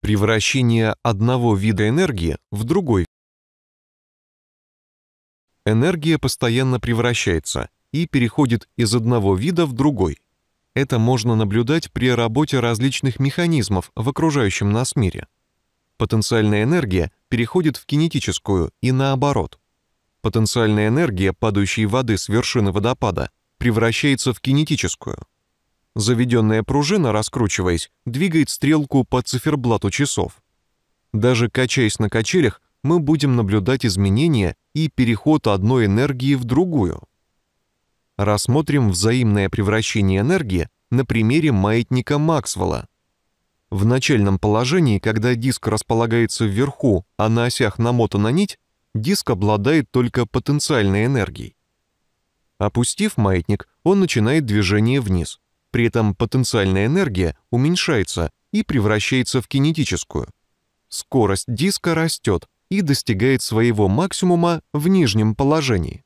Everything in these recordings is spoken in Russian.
Превращение одного вида энергии в другой. Энергия постоянно превращается и переходит из одного вида в другой. Это можно наблюдать при работе различных механизмов в окружающем нас мире. Потенциальная энергия переходит в кинетическую и наоборот. Потенциальная энергия падающей воды с вершины водопада превращается в кинетическую – Заведенная пружина, раскручиваясь, двигает стрелку по циферблату часов. Даже качаясь на качелях, мы будем наблюдать изменения и переход одной энергии в другую. Рассмотрим взаимное превращение энергии на примере маятника Максвелла. В начальном положении, когда диск располагается вверху, а на осях намотана нить, диск обладает только потенциальной энергией. Опустив маятник, он начинает движение вниз – при этом потенциальная энергия уменьшается и превращается в кинетическую. Скорость диска растет и достигает своего максимума в нижнем положении.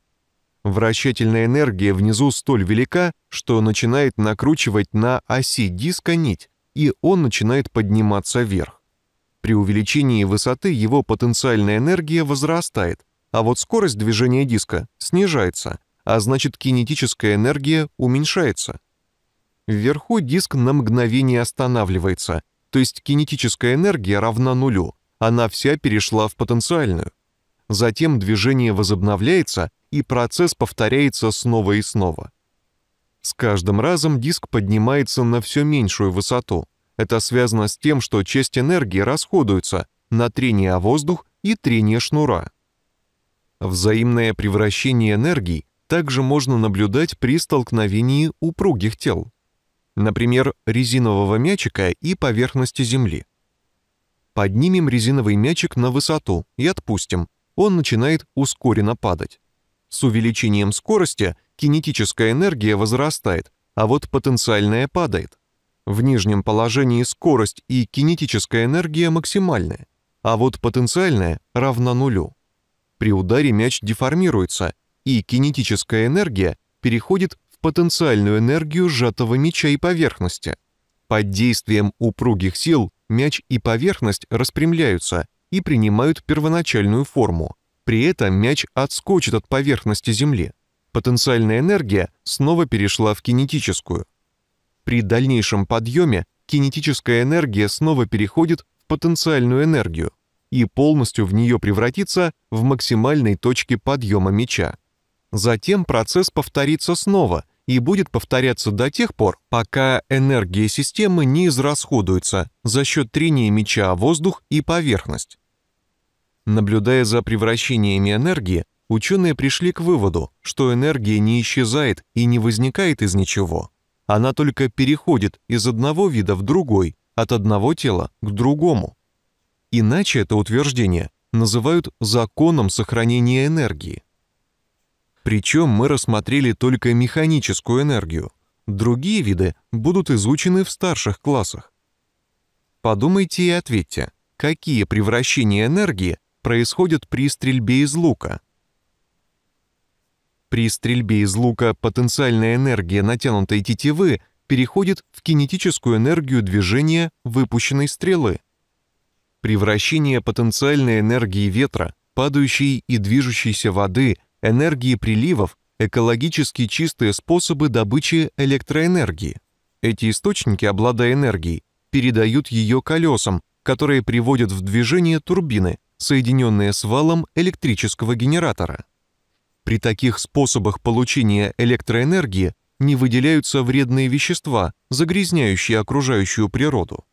Вращательная энергия внизу столь велика, что начинает накручивать на оси диска нить, и он начинает подниматься вверх. При увеличении высоты его потенциальная энергия возрастает, а вот скорость движения диска снижается, а значит кинетическая энергия уменьшается. Вверху диск на мгновение останавливается, то есть кинетическая энергия равна нулю, она вся перешла в потенциальную. Затем движение возобновляется, и процесс повторяется снова и снова. С каждым разом диск поднимается на все меньшую высоту. Это связано с тем, что часть энергии расходуется на трение о воздух и трение шнура. Взаимное превращение энергий также можно наблюдать при столкновении упругих тел например, резинового мячика и поверхности земли. Поднимем резиновый мячик на высоту и отпустим. Он начинает ускоренно падать. С увеличением скорости кинетическая энергия возрастает, а вот потенциальная падает. В нижнем положении скорость и кинетическая энергия максимальная, а вот потенциальная равна нулю. При ударе мяч деформируется, и кинетическая энергия переходит потенциальную энергию сжатого мяча и поверхности. Под действием упругих сил мяч и поверхность распрямляются и принимают первоначальную форму. При этом мяч отскочит от поверхности Земли. Потенциальная энергия снова перешла в кинетическую. При дальнейшем подъеме кинетическая энергия снова переходит в потенциальную энергию и полностью в нее превратится в максимальной точке подъема мяча. Затем процесс повторится снова – и будет повторяться до тех пор, пока энергия системы не израсходуется за счет трения меча о воздух и поверхность. Наблюдая за превращениями энергии, ученые пришли к выводу, что энергия не исчезает и не возникает из ничего. Она только переходит из одного вида в другой, от одного тела к другому. Иначе это утверждение называют законом сохранения энергии. Причем мы рассмотрели только механическую энергию. Другие виды будут изучены в старших классах. Подумайте и ответьте, какие превращения энергии происходят при стрельбе из лука? При стрельбе из лука потенциальная энергия натянутой тетивы переходит в кинетическую энергию движения выпущенной стрелы. Превращение потенциальной энергии ветра, падающей и движущейся воды, энергии приливов, экологически чистые способы добычи электроэнергии. Эти источники, обладая энергией, передают ее колесам, которые приводят в движение турбины, соединенные с валом электрического генератора. При таких способах получения электроэнергии не выделяются вредные вещества, загрязняющие окружающую природу.